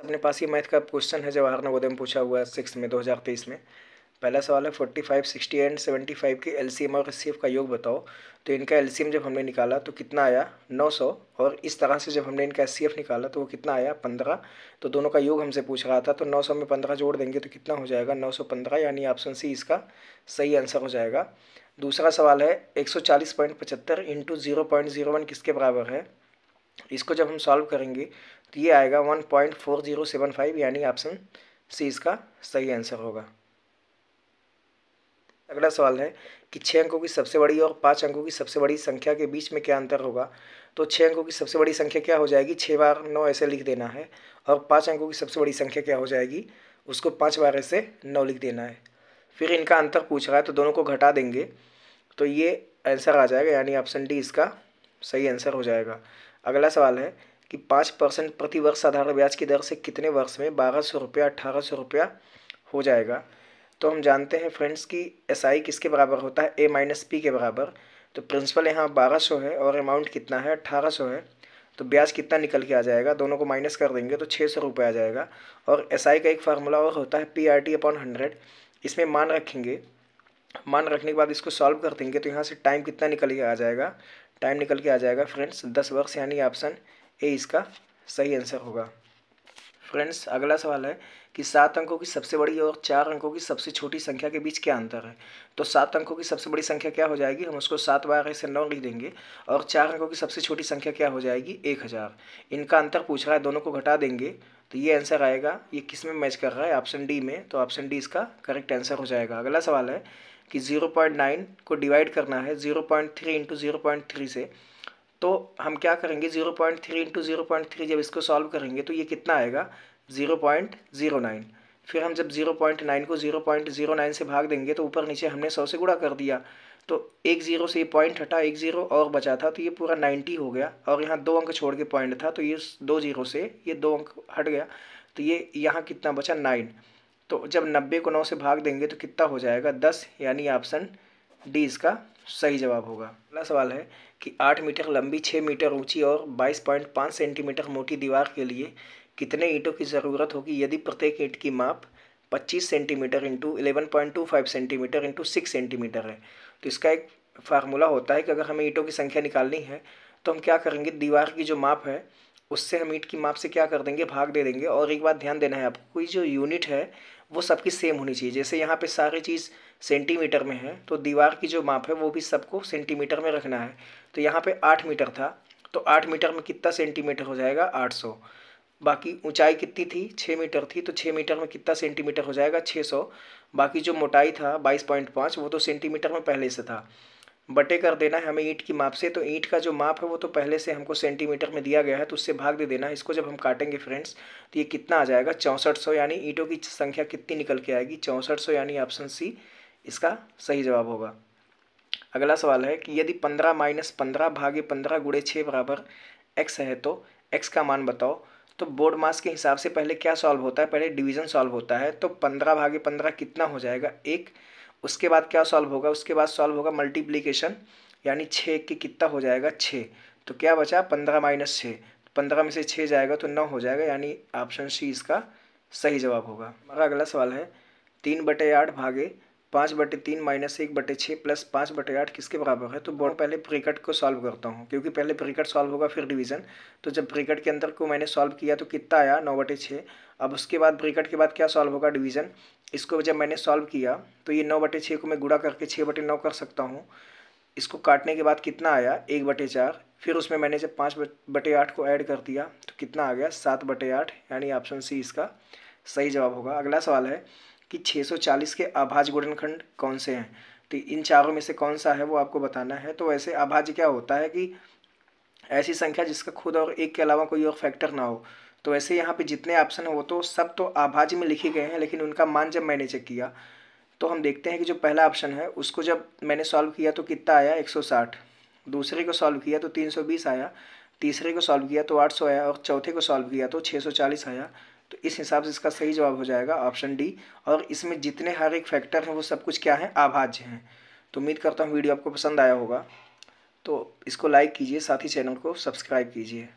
अपने पास ये मैथ का क्वेश्चन है जवाहर नवोदय में पूछा हुआ है सिक्स में 2023 में पहला सवाल है forty five sixty and seventy five के एलसीएम और सी का योग बताओ तो इनका एलसीएम जब हमने निकाला तो कितना आया नौ सौ और इस तरह से जब हमने इनका एस निकाला तो वो कितना आया पंद्रह तो दोनों का योग हमसे पूछ रहा था तो नौ सौ में पंद्रह जोड़ देंगे तो कितना हो जाएगा नौ सौ पंद्रह यानी ऑप्शन सी इसका सही आंसर हो जाएगा दूसरा सवाल है एक सौ चालीस पॉइंट पचहत्तर into zero point zero one किसके बराबर है इसको जब हम सॉल्व करेंगे तो ये आएगा one point four zero seven five यानी ऑप्शन सी इसका सही आंसर होगा अगला सवाल है कि छः अंकों की सबसे बड़ी और पाँच अंकों की सबसे बड़ी संख्या के बीच में क्या अंतर होगा तो छः अंकों की सबसे बड़ी संख्या क्या हो जाएगी छः बार नौ ऐसे लिख देना है और पाँच अंकों की सबसे बड़ी संख्या क्या हो जाएगी उसको पाँच बार ऐसे नौ लिख देना है फिर इनका अंतर पूछ रहा है तो दोनों को घटा देंगे तो ये आंसर आ जाएगा यानी ऑप्शन डी इसका सही आंसर हो जाएगा अगला सवाल है कि पाँच परसेंट प्रति वर्ष साधारण ब्याज की दर से कितने वर्ष में बारह सौ रुपया अठारह सौ रुपया हो जाएगा तो हम जानते हैं फ्रेंड्स कि एस आई किसके बराबर होता है ए माइनस पी के बराबर तो प्रिंसिपल यहाँ बारह सौ है और अमाउंट कितना है अट्ठारह सौ है तो ब्याज कितना निकल के आ जाएगा दोनों को माइनस कर देंगे तो छः सौ रुपये आ जाएगा और एस SI का एक फार्मूला और होता है P R T upon hundred इसमें मान रखेंगे मान रखने के बाद इसको सॉल्व कर देंगे तो यहाँ से टाइम कितना निकल के आ जाएगा टाइम निकल के आ जाएगा फ्रेंड्स दस वर्ष यानी ऑप्शन ए इसका सही आंसर होगा फ्रेंड्स अगला सवाल है कि सात अंकों की सबसे बड़ी और चार अंकों की सबसे छोटी संख्या के बीच क्या अंतर है तो सात अंकों की सबसे बड़ी संख्या क्या हो जाएगी हम उसको सात बार से नौ लिख देंगे और चार अंकों की सबसे छोटी संख्या क्या हो जाएगी एक हज़ार इनका अंतर पूछ रहा है दोनों को घटा देंगे तो ये आंसर आएगा ये किस में मैच कर रहा है ऑप्शन डी में तो ऑप्शन डी इसका करेक्ट आंसर हो जाएगा अगला सवाल है कि 0.9 को डिवाइड करना है 0.3 point three into zero point three से तो हम क्या करेंगे 0.3 point three into zero point three जब इसको सॉल्व करेंगे तो ये कितना आएगा 0.09 फिर हम जब 0.9 को 0.09 से भाग देंगे तो ऊपर नीचे हमने 100 से गुड़ा कर दिया तो एक ज़ीरो से ये पॉइंट हटा एक ज़ीरो और बचा था तो ये पूरा नाइन्टी हो गया और यहाँ दो अंक छोड़ के पॉइंट था तो ये दो ज़ीरो से ये दो अंक हट गया तो ये यहाँ कितना बचा नाइन तो जब नब्बे को नौ से भाग देंगे तो कितना हो जाएगा दस यानी ऑप्शन डी इसका सही जवाब होगा अगला सवाल है कि आठ मीटर लंबी छः मीटर ऊंची और बाईस पॉइंट पाँच सेंटीमीटर मोटी दीवार के लिए कितने ईंटों की ज़रूरत होगी यदि प्रत्येक ईंट की माप पच्चीस centimetre into eleven point two five centimetre into six centimetre है तो इसका एक फार्मूला होता है कि अगर हमें ईंटों की संख्या निकालनी है तो हम क्या करेंगे दीवार की जो माप है उससे हम ईट की माप से क्या कर देंगे भाग दे देंगे और एक बात ध्यान देना है आपको कोई जो यूनिट है वो सबकी सेम होनी चाहिए जैसे यहाँ पे सारी चीज़ सेंटीमीटर में है तो दीवार की जो माप है वो भी सबको सेंटीमीटर में रखना है तो यहाँ पे आठ मीटर था तो आठ मीटर में कितना सेंटीमीटर हो जाएगा आठ सौ बाकी ऊंचाई कितनी थी छः मीटर थी तो छः मीटर में कितना सेंटीमीटर हो जाएगा छः सौ बाकी जो मोटाई था बाईस पॉइंट पाँच वो तो सेंटीमीटर में पहले से था बटे कर देना है हमें ईंट की माप से तो ईंट का जो माप है वो तो पहले से हमको सेंटीमीटर में दिया गया है तो उससे भाग दे देना है इसको जब हम काटेंगे फ्रेंड्स तो ये कितना आ जाएगा चौंसठ सौ यानी ईंटों की संख्या कितनी निकल के आएगी चौंसठ सौ यानी ऑप्शन सी इसका सही जवाब होगा अगला सवाल है कि यदि पंद्रह माइनस पंद्रह भागे पंद्रह गुड़े छः बराबर एक्स है तो एक्स का मान बताओ तो बोर्ड मास के हिसाब से पहले क्या सॉल्व होता है पहले डिवीजन सॉल्व होता है तो पंद्रह भागे पंद्रह कितना हो जाएगा एक उसके बाद क्या सॉल्व होगा उसके बाद सॉल्व होगा मल्टीप्लीकेशन यानी छः के कितना हो जाएगा छः तो क्या बचा पंद्रह माइनस छः तो पंद्रह में से छः जाएगा तो नौ हो जाएगा यानी ऑप्शन सी इसका सही जवाब होगा हमारा अगला सवाल है तीन बटे आठ भागे पाँच बटे तीन माइनस एक बटे छः प्लस पाँच बटे आठ किसके बराबर है तो बहुत हाँ। पहले प्रिकट को सॉल्व करता हूँ क्योंकि पहले प्रिकट सॉल्व होगा फिर डिवीज़न तो जब प्रिकट के अंदर को मैंने सॉल्व किया तो कितना आया नौ बटे छः अब उसके बाद प्रिकट के बाद क्या सॉल्व होगा डिवीज़न इसको जब मैंने सॉल्व किया तो ये नौ बटे छः को मैं गुड़ा करके छः बटे नौ कर सकता हूँ इसको काटने के बाद कितना आया एक बटे चार फिर उसमें मैंने जब पाँच बटे आठ को ऐड कर दिया तो कितना आ गया सात बटे आठ यानी ऑप्शन सी इसका सही जवाब होगा अगला सवाल है कि 640 के आभाज गुणनखंड कौन से हैं तो इन चारों में से कौन सा है वो आपको बताना है तो वैसे अभाज्य क्या होता है कि ऐसी संख्या जिसका खुद और एक के अलावा कोई और फैक्टर ना हो तो वैसे यहाँ पे जितने ऑप्शन हैं वो तो सब तो आभाज्य में लिखे गए हैं लेकिन उनका मान जब मैंने चेक किया तो हम देखते हैं कि जो पहला ऑप्शन है उसको जब मैंने सॉल्व किया तो कितना आया 160 दूसरे को सॉल्व किया तो 320 आया तीसरे को सॉल्व किया तो 800 आया और चौथे को सॉल्व किया तो छः आया तो इस हिसाब से इसका सही जवाब हो जाएगा ऑप्शन डी और इसमें जितने हर एक फैक्टर हैं वो सब कुछ क्या हैं आभाज्य हैं तो उम्मीद करता हूँ वीडियो आपको पसंद आया होगा तो इसको लाइक कीजिए साथ ही चैनल को सब्सक्राइब कीजिए